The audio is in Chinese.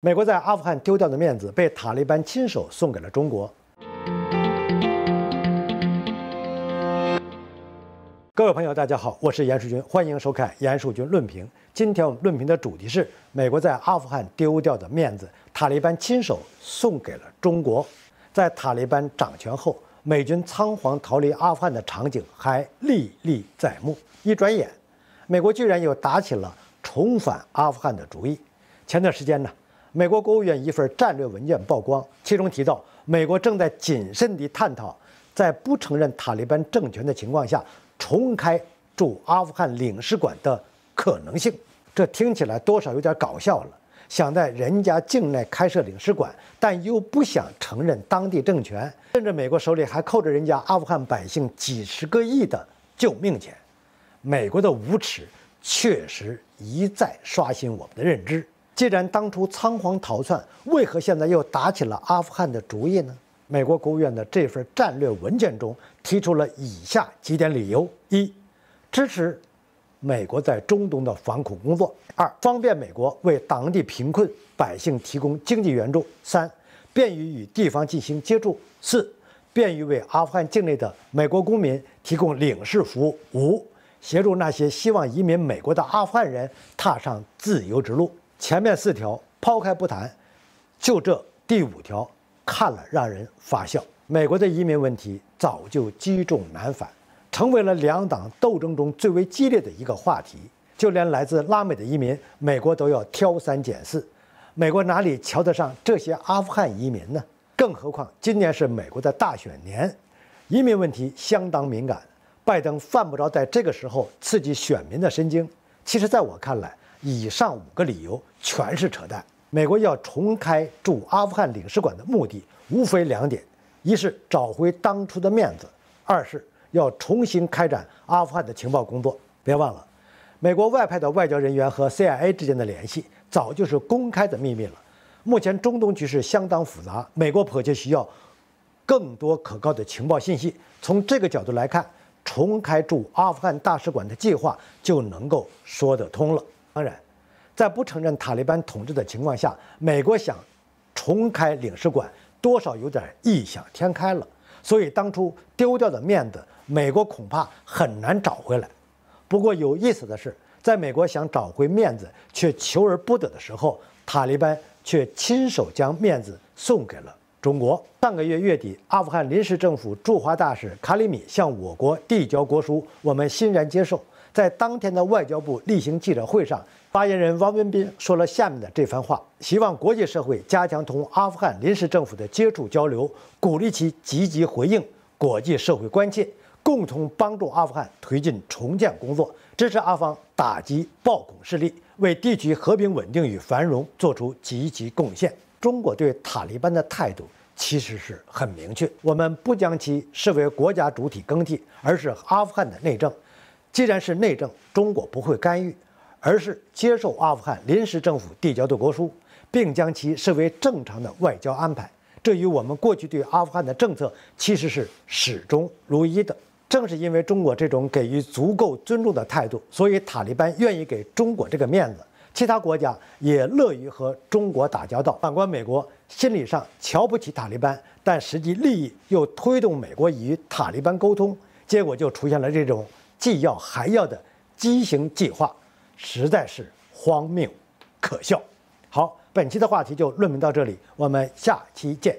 美国在阿富汗丢掉的面子，被塔利班亲手送给了中国。各位朋友，大家好，我是严树军，欢迎收看《严树军论评》。今天我们论评的主题是：美国在阿富汗丢掉的面子，塔利班亲手送给了中国。在塔利班掌权后，美军仓皇逃离阿富汗的场景还历历在目。一转眼，美国居然又打起了重返阿富汗的主意。前段时间呢？美国国务院一份战略文件曝光，其中提到，美国正在谨慎地探讨在不承认塔利班政权的情况下重开驻阿富汗领事馆的可能性。这听起来多少有点搞笑了，想在人家境内开设领事馆，但又不想承认当地政权，甚至美国手里还扣着人家阿富汗百姓几十个亿的救命钱。美国的无耻确实一再刷新我们的认知。既然当初仓皇逃窜，为何现在又打起了阿富汗的主意呢？美国国务院的这份战略文件中提出了以下几点理由：一、支持美国在中东的反恐工作；二、方便美国为当地贫困百姓提供经济援助；三、便于与地方进行接触；四、便于为阿富汗境内的美国公民提供领事服务；五、协助那些希望移民美国的阿富汗人踏上自由之路。前面四条抛开不谈，就这第五条看了让人发笑。美国的移民问题早就积重难返，成为了两党斗争中最为激烈的一个话题。就连来自拉美的移民，美国都要挑三拣四。美国哪里瞧得上这些阿富汗移民呢？更何况今年是美国的大选年，移民问题相当敏感。拜登犯不着在这个时候刺激选民的神经。其实，在我看来。以上五个理由全是扯淡。美国要重开驻阿富汗领事馆的目的无非两点：一是找回当初的面子，二是要重新开展阿富汗的情报工作。别忘了，美国外派的外交人员和 CIA 之间的联系早就是公开的秘密了。目前中东局势相当复杂，美国迫切需要更多可靠的情报信息。从这个角度来看，重开驻阿富汗大使馆的计划就能够说得通了。当然，在不承认塔利班统治的情况下，美国想重开领事馆，多少有点异想天开了。所以当初丢掉的面子，美国恐怕很难找回来。不过有意思的是，在美国想找回面子却求而不得的时候，塔利班却亲手将面子送给了中国。上个月月底，阿富汗临时政府驻华大使卡里米向我国递交国书，我们欣然接受。在当天的外交部例行记者会上，发言人汪文斌说了下面的这番话：希望国际社会加强同阿富汗临时政府的接触交流，鼓励其积极回应国际社会关切，共同帮助阿富汗推进重建工作，支持阿方打击暴恐势力，为地区和平稳定与繁荣作出积极贡献。中国对塔利班的态度其实是很明确：我们不将其视为国家主体更替，而是阿富汗的内政。既然是内政，中国不会干预，而是接受阿富汗临时政府递交的国书，并将其视为正常的外交安排。这与我们过去对阿富汗的政策其实是始终如一的。正是因为中国这种给予足够尊重的态度，所以塔利班愿意给中国这个面子，其他国家也乐于和中国打交道。反观美国，心理上瞧不起塔利班，但实际利益又推动美国与塔利班沟通，结果就出现了这种。既要还要的畸形计划，实在是荒谬可笑。好，本期的话题就论明到这里，我们下期见。